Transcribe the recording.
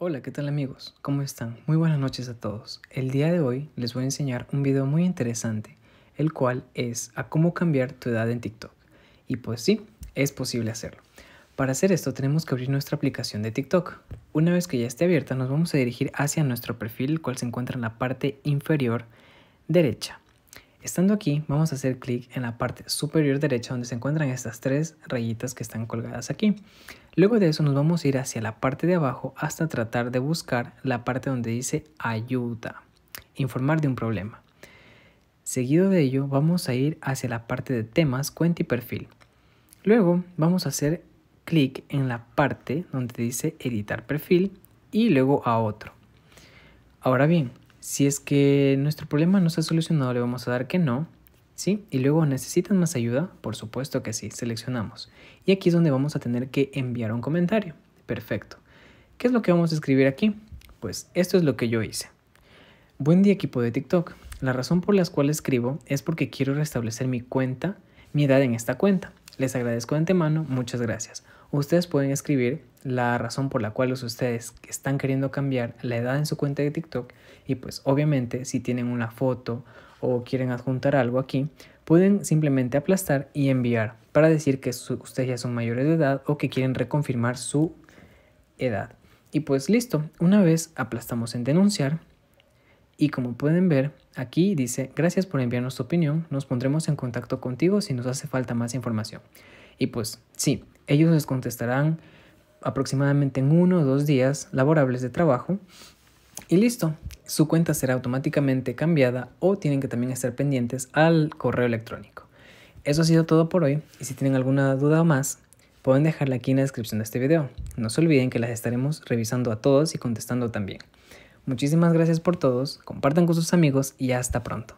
Hola, ¿qué tal amigos? ¿Cómo están? Muy buenas noches a todos. El día de hoy les voy a enseñar un video muy interesante, el cual es a cómo cambiar tu edad en TikTok. Y pues sí, es posible hacerlo. Para hacer esto tenemos que abrir nuestra aplicación de TikTok. Una vez que ya esté abierta nos vamos a dirigir hacia nuestro perfil, el cual se encuentra en la parte inferior derecha. Estando aquí, vamos a hacer clic en la parte superior derecha donde se encuentran estas tres rayitas que están colgadas aquí. Luego de eso nos vamos a ir hacia la parte de abajo hasta tratar de buscar la parte donde dice ayuda, informar de un problema. Seguido de ello, vamos a ir hacia la parte de temas, cuenta y perfil. Luego vamos a hacer clic en la parte donde dice editar perfil y luego a otro. Ahora bien, si es que nuestro problema no se ha solucionado, le vamos a dar que no. ¿Sí? Y luego, ¿necesitan más ayuda? Por supuesto que sí, seleccionamos. Y aquí es donde vamos a tener que enviar un comentario. Perfecto. ¿Qué es lo que vamos a escribir aquí? Pues esto es lo que yo hice. Buen día equipo de TikTok. La razón por la cual escribo es porque quiero restablecer mi cuenta, mi edad en esta cuenta. Les agradezco de antemano, muchas gracias. Ustedes pueden escribir la razón por la cual ustedes están queriendo cambiar la edad en su cuenta de TikTok y pues obviamente si tienen una foto o quieren adjuntar algo aquí, pueden simplemente aplastar y enviar para decir que ustedes ya son mayores de edad o que quieren reconfirmar su edad. Y pues listo, una vez aplastamos en denunciar, y como pueden ver, aquí dice, gracias por enviarnos tu opinión, nos pondremos en contacto contigo si nos hace falta más información. Y pues sí, ellos les contestarán aproximadamente en uno o dos días laborables de trabajo y listo, su cuenta será automáticamente cambiada o tienen que también estar pendientes al correo electrónico. Eso ha sido todo por hoy y si tienen alguna duda o más, pueden dejarla aquí en la descripción de este video. No se olviden que las estaremos revisando a todos y contestando también. Muchísimas gracias por todos, compartan con sus amigos y hasta pronto.